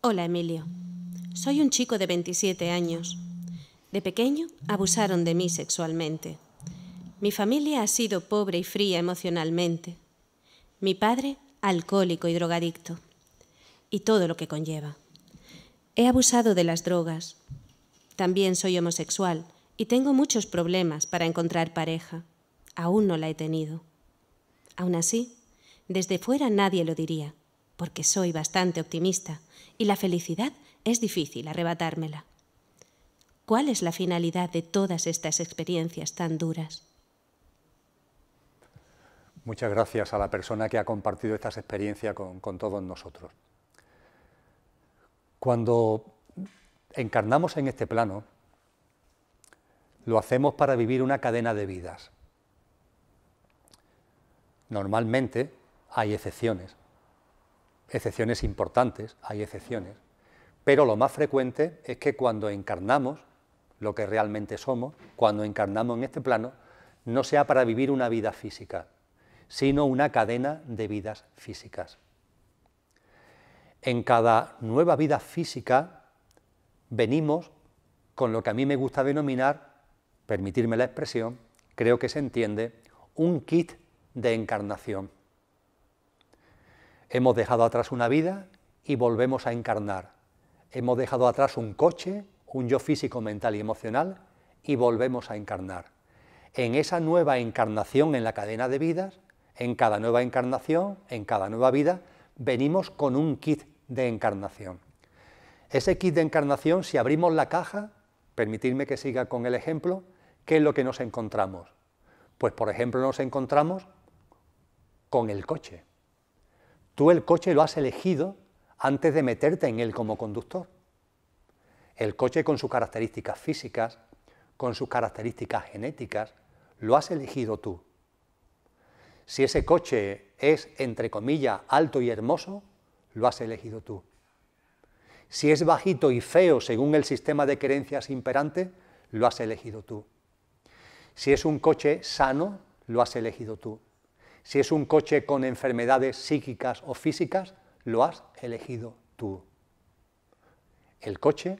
Hola, Emilio. Soy un chico de 27 años. De pequeño abusaron de mí sexualmente. Mi familia ha sido pobre y fría emocionalmente. Mi padre, alcohólico y drogadicto. Y todo lo que conlleva. He abusado de las drogas. También soy homosexual y tengo muchos problemas para encontrar pareja. Aún no la he tenido. Aún así, desde fuera nadie lo diría porque soy bastante optimista, y la felicidad es difícil arrebatármela. ¿Cuál es la finalidad de todas estas experiencias tan duras? Muchas gracias a la persona que ha compartido estas experiencias con, con todos nosotros. Cuando encarnamos en este plano, lo hacemos para vivir una cadena de vidas. Normalmente hay excepciones, excepciones importantes, hay excepciones, pero lo más frecuente es que cuando encarnamos lo que realmente somos, cuando encarnamos en este plano, no sea para vivir una vida física, sino una cadena de vidas físicas. En cada nueva vida física venimos con lo que a mí me gusta denominar, permitirme la expresión, creo que se entiende, un kit de encarnación. Hemos dejado atrás una vida y volvemos a encarnar. Hemos dejado atrás un coche, un yo físico, mental y emocional y volvemos a encarnar. En esa nueva encarnación en la cadena de vidas, en cada nueva encarnación, en cada nueva vida, venimos con un kit de encarnación. Ese kit de encarnación, si abrimos la caja, permitidme que siga con el ejemplo, ¿qué es lo que nos encontramos? Pues por ejemplo nos encontramos con el coche. Tú el coche lo has elegido antes de meterte en él como conductor. El coche con sus características físicas, con sus características genéticas, lo has elegido tú. Si ese coche es, entre comillas, alto y hermoso, lo has elegido tú. Si es bajito y feo según el sistema de creencias imperante, lo has elegido tú. Si es un coche sano, lo has elegido tú. Si es un coche con enfermedades psíquicas o físicas, lo has elegido tú. El coche,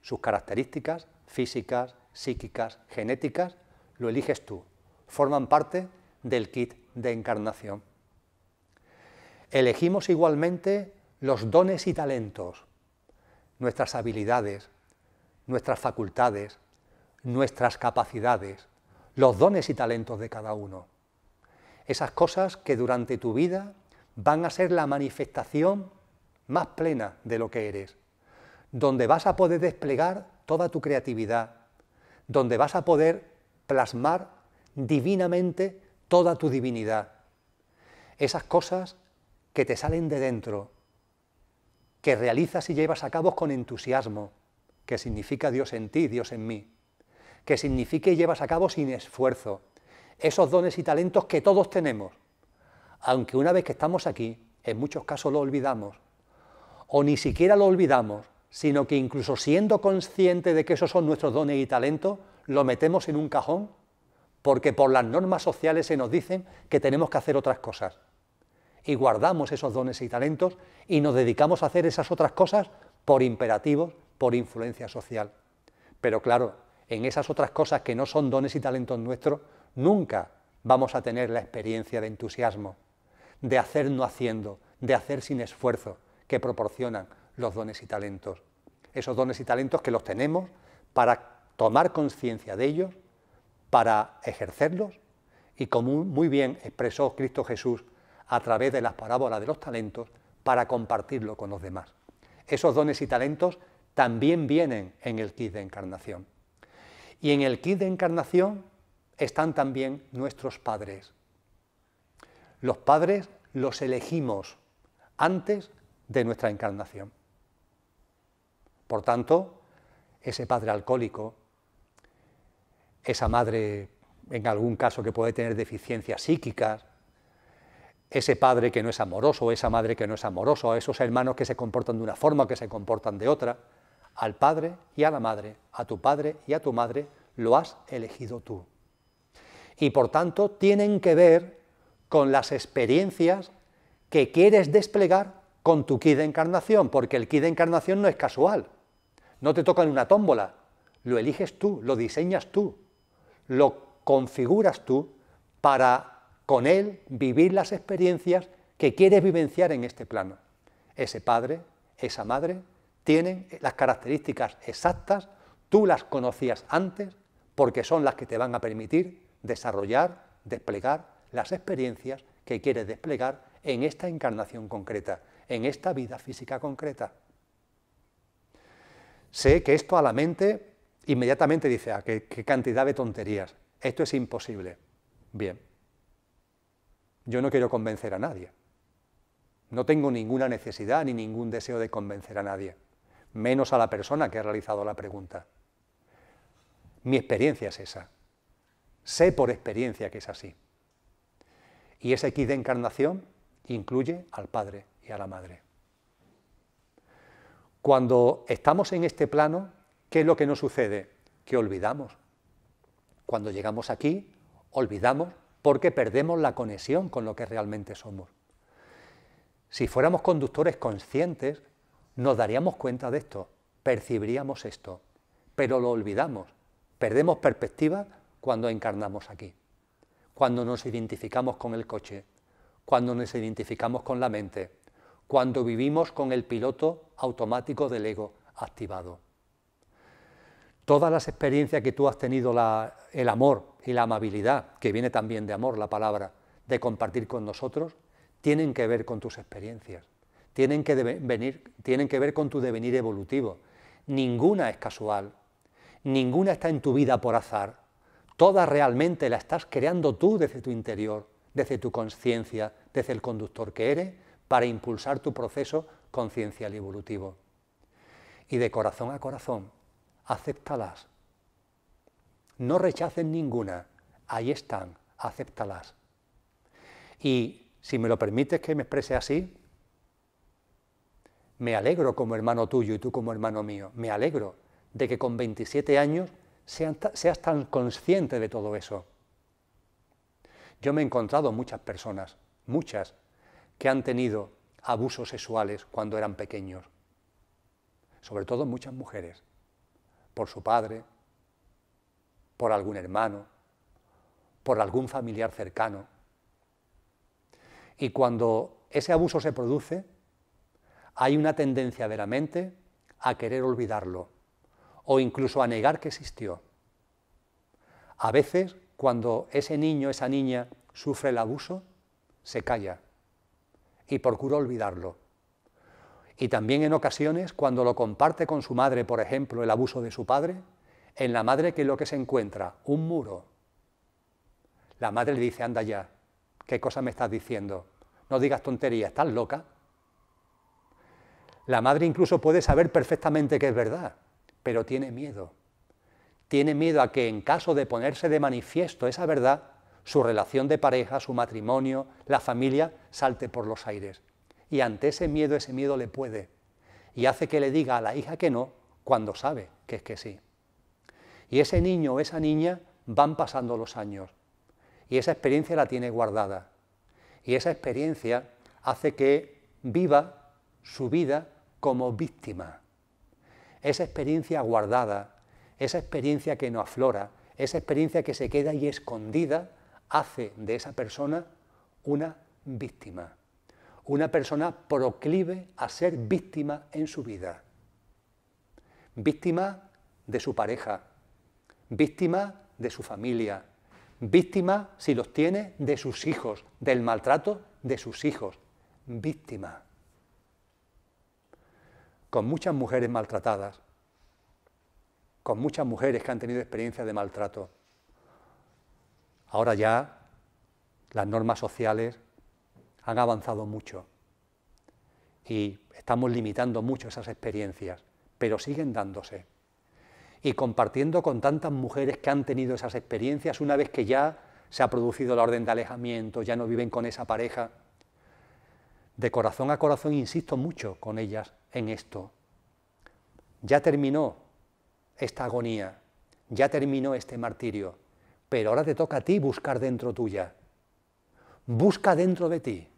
sus características físicas, psíquicas, genéticas, lo eliges tú. Forman parte del kit de encarnación. Elegimos igualmente los dones y talentos, nuestras habilidades, nuestras facultades, nuestras capacidades, los dones y talentos de cada uno esas cosas que durante tu vida van a ser la manifestación más plena de lo que eres, donde vas a poder desplegar toda tu creatividad, donde vas a poder plasmar divinamente toda tu divinidad, esas cosas que te salen de dentro, que realizas y llevas a cabo con entusiasmo, que significa Dios en ti, Dios en mí, que significa y llevas a cabo sin esfuerzo, esos dones y talentos que todos tenemos, aunque una vez que estamos aquí, en muchos casos lo olvidamos, o ni siquiera lo olvidamos, sino que incluso siendo consciente de que esos son nuestros dones y talentos, lo metemos en un cajón, porque por las normas sociales se nos dicen que tenemos que hacer otras cosas. Y guardamos esos dones y talentos y nos dedicamos a hacer esas otras cosas por imperativos, por influencia social. Pero claro, en esas otras cosas que no son dones y talentos nuestros, nunca vamos a tener la experiencia de entusiasmo, de hacer no haciendo, de hacer sin esfuerzo que proporcionan los dones y talentos. Esos dones y talentos que los tenemos para tomar conciencia de ellos, para ejercerlos y como muy bien expresó Cristo Jesús a través de las parábolas de los talentos, para compartirlo con los demás. Esos dones y talentos también vienen en el kit de encarnación. Y en el kit de encarnación están también nuestros padres. Los padres los elegimos antes de nuestra encarnación. Por tanto, ese padre alcohólico, esa madre en algún caso que puede tener deficiencias psíquicas, ese padre que no es amoroso, esa madre que no es amoroso, esos hermanos que se comportan de una forma, que se comportan de otra, al padre y a la madre, a tu padre y a tu madre, lo has elegido tú y por tanto tienen que ver con las experiencias que quieres desplegar con tu ki de encarnación, porque el ki de encarnación no es casual. No te toca en una tómbola, lo eliges tú, lo diseñas tú, lo configuras tú para con él vivir las experiencias que quieres vivenciar en este plano. Ese padre, esa madre, tienen las características exactas, tú las conocías antes, porque son las que te van a permitir desarrollar, desplegar las experiencias que quieres desplegar en esta encarnación concreta, en esta vida física concreta. Sé que esto a la mente inmediatamente dice, ah, qué cantidad de tonterías, esto es imposible. Bien, yo no quiero convencer a nadie. No tengo ninguna necesidad ni ningún deseo de convencer a nadie, menos a la persona que ha realizado la pregunta. Mi experiencia es esa. Sé por experiencia que es así. Y ese X de encarnación incluye al Padre y a la Madre. Cuando estamos en este plano, ¿qué es lo que nos sucede? Que olvidamos. Cuando llegamos aquí, olvidamos porque perdemos la conexión con lo que realmente somos. Si fuéramos conductores conscientes, nos daríamos cuenta de esto, percibiríamos esto, pero lo olvidamos, perdemos perspectiva cuando encarnamos aquí, cuando nos identificamos con el coche, cuando nos identificamos con la mente, cuando vivimos con el piloto automático del ego activado. Todas las experiencias que tú has tenido, el amor y la amabilidad, que viene también de amor la palabra, de compartir con nosotros, tienen que ver con tus experiencias, tienen que, venir, tienen que ver con tu devenir evolutivo. Ninguna es casual, ninguna está en tu vida por azar, Toda realmente la estás creando tú desde tu interior, desde tu conciencia, desde el conductor que eres, para impulsar tu proceso conciencial y evolutivo. Y de corazón a corazón, acéptalas. No rechaces ninguna, ahí están, acéptalas. Y si me lo permites que me exprese así, me alegro como hermano tuyo y tú como hermano mío, me alegro de que con 27 años seas tan consciente de todo eso. Yo me he encontrado muchas personas, muchas, que han tenido abusos sexuales cuando eran pequeños, sobre todo muchas mujeres, por su padre, por algún hermano, por algún familiar cercano. Y cuando ese abuso se produce, hay una tendencia de la mente a querer olvidarlo o incluso a negar que existió. A veces, cuando ese niño, esa niña sufre el abuso, se calla y procura olvidarlo. Y también en ocasiones, cuando lo comparte con su madre, por ejemplo, el abuso de su padre, en la madre que lo que se encuentra, un muro. La madre le dice, anda ya, ¿qué cosa me estás diciendo? No digas tonterías, estás loca. La madre incluso puede saber perfectamente que es verdad, pero tiene miedo. Tiene miedo a que en caso de ponerse de manifiesto esa verdad, su relación de pareja, su matrimonio, la familia, salte por los aires. Y ante ese miedo, ese miedo le puede. Y hace que le diga a la hija que no cuando sabe que es que sí. Y ese niño o esa niña van pasando los años. Y esa experiencia la tiene guardada. Y esa experiencia hace que viva su vida como víctima esa experiencia guardada, esa experiencia que no aflora, esa experiencia que se queda ahí escondida, hace de esa persona una víctima, una persona proclive a ser víctima en su vida, víctima de su pareja, víctima de su familia, víctima, si los tiene, de sus hijos, del maltrato de sus hijos, víctima con muchas mujeres maltratadas, con muchas mujeres que han tenido experiencias de maltrato. Ahora ya las normas sociales han avanzado mucho y estamos limitando mucho esas experiencias, pero siguen dándose. Y compartiendo con tantas mujeres que han tenido esas experiencias, una vez que ya se ha producido la orden de alejamiento, ya no viven con esa pareja, de corazón a corazón insisto mucho con ellas, en esto. Ya terminó esta agonía, ya terminó este martirio, pero ahora te toca a ti buscar dentro tuya. Busca dentro de ti.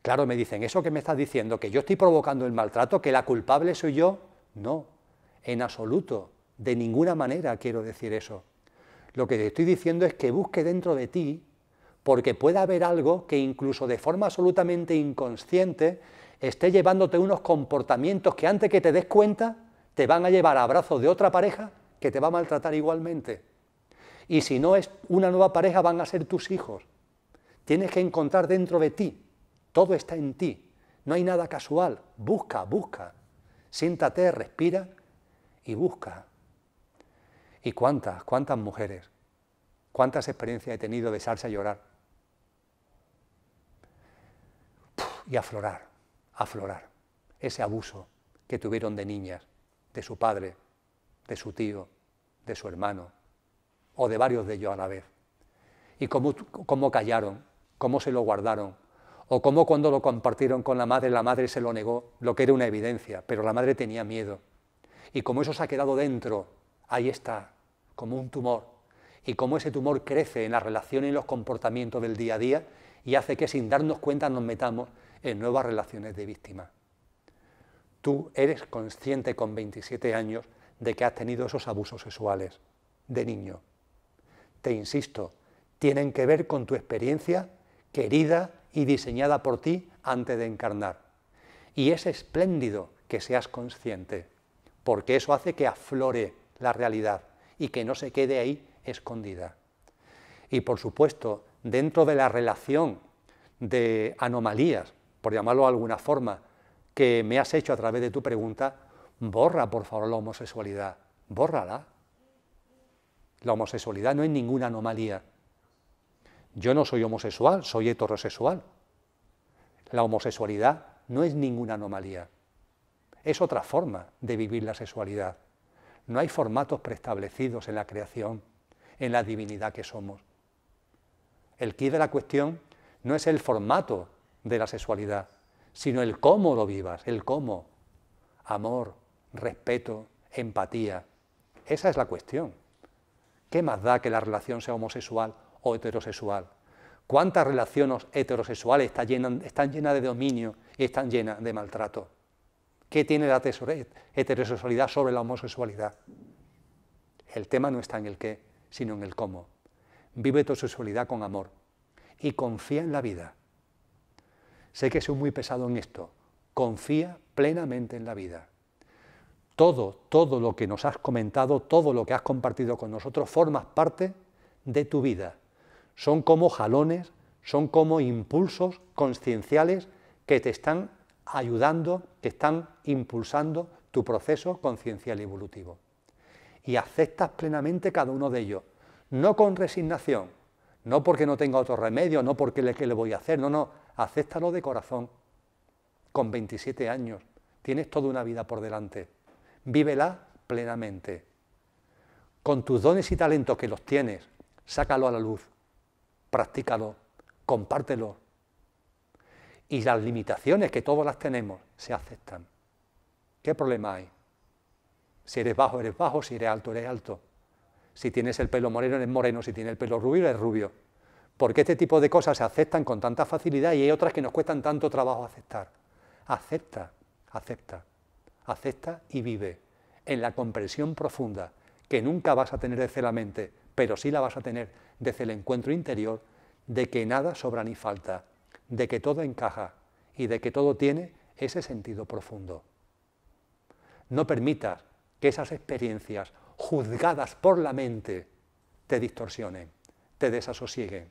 Claro, me dicen, eso que me estás diciendo, que yo estoy provocando el maltrato, que la culpable soy yo. No, en absoluto, de ninguna manera quiero decir eso. Lo que te estoy diciendo es que busque dentro de ti porque pueda haber algo que incluso de forma absolutamente inconsciente esté llevándote unos comportamientos que antes que te des cuenta te van a llevar a abrazos de otra pareja que te va a maltratar igualmente. Y si no es una nueva pareja, van a ser tus hijos. Tienes que encontrar dentro de ti. Todo está en ti. No hay nada casual. Busca, busca. Siéntate, respira y busca. ¿Y cuántas, cuántas mujeres? ¿Cuántas experiencias he tenido de besarse a llorar? y aflorar aflorar ese abuso que tuvieron de niñas, de su padre, de su tío, de su hermano, o de varios de ellos a la vez. Y cómo, callaron, cómo se lo guardaron, o cómo cuando lo compartieron con la madre, la madre se lo negó, lo que era una evidencia, pero la madre tenía miedo. Y cómo eso se ha quedado dentro, ahí está, como un tumor, y cómo ese tumor crece en las relaciones y los comportamientos del día a día y hace que sin darnos cuenta nos metamos en nuevas relaciones de víctima. Tú eres consciente con 27 años de que has tenido esos abusos sexuales de niño. Te insisto, tienen que ver con tu experiencia querida y diseñada por ti antes de encarnar. Y es espléndido que seas consciente, porque eso hace que aflore la realidad y que no se quede ahí escondida. Y por supuesto, dentro de la relación de anomalías por llamarlo de alguna forma, que me has hecho a través de tu pregunta, borra por favor la homosexualidad, bórrala. La homosexualidad no es ninguna anomalía. Yo no soy homosexual, soy heterosexual. La homosexualidad no es ninguna anomalía. Es otra forma de vivir la sexualidad. No hay formatos preestablecidos en la creación, en la divinidad que somos. El quid de la cuestión no es el formato de la sexualidad, sino el cómo lo vivas, el cómo. Amor, respeto, empatía. Esa es la cuestión. ¿Qué más da que la relación sea homosexual o heterosexual? ¿Cuántas relaciones heterosexuales están llenas, de dominio y están llenas de maltrato? ¿Qué tiene la heterosexualidad sobre la homosexualidad? El tema no está en el qué, sino en el cómo. Vive tu sexualidad con amor y confía en la vida. Sé que soy muy pesado en esto. Confía plenamente en la vida. Todo, todo lo que nos has comentado, todo lo que has compartido con nosotros, formas parte de tu vida. Son como jalones, son como impulsos concienciales que te están ayudando, que están impulsando tu proceso conciencial evolutivo. Y aceptas plenamente cada uno de ellos, no con resignación, no porque no tenga otro remedio, no porque le, que le voy a hacer, no, no, acéptalo de corazón. Con 27 años tienes toda una vida por delante. Vívela plenamente. Con tus dones y talentos que los tienes, sácalo a la luz, practícalo, compártelo. Y las limitaciones que todos las tenemos se aceptan. ¿Qué problema hay? Si eres bajo, eres bajo, si eres alto, eres alto. Si tienes el pelo moreno, eres moreno, si tienes el pelo rubio, eres rubio qué este tipo de cosas se aceptan con tanta facilidad y hay otras que nos cuestan tanto trabajo aceptar. Acepta, acepta, acepta y vive en la comprensión profunda que nunca vas a tener desde la mente, pero sí la vas a tener desde el encuentro interior de que nada sobra ni falta, de que todo encaja y de que todo tiene ese sentido profundo. No permitas que esas experiencias juzgadas por la mente te distorsionen, te desasosieguen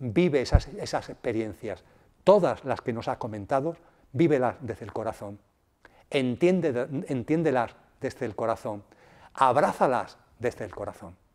vive esas, experiencias, todas las que nos ha comentado, vívelas desde el corazón, entiéndelas desde el corazón, abrázalas desde el corazón.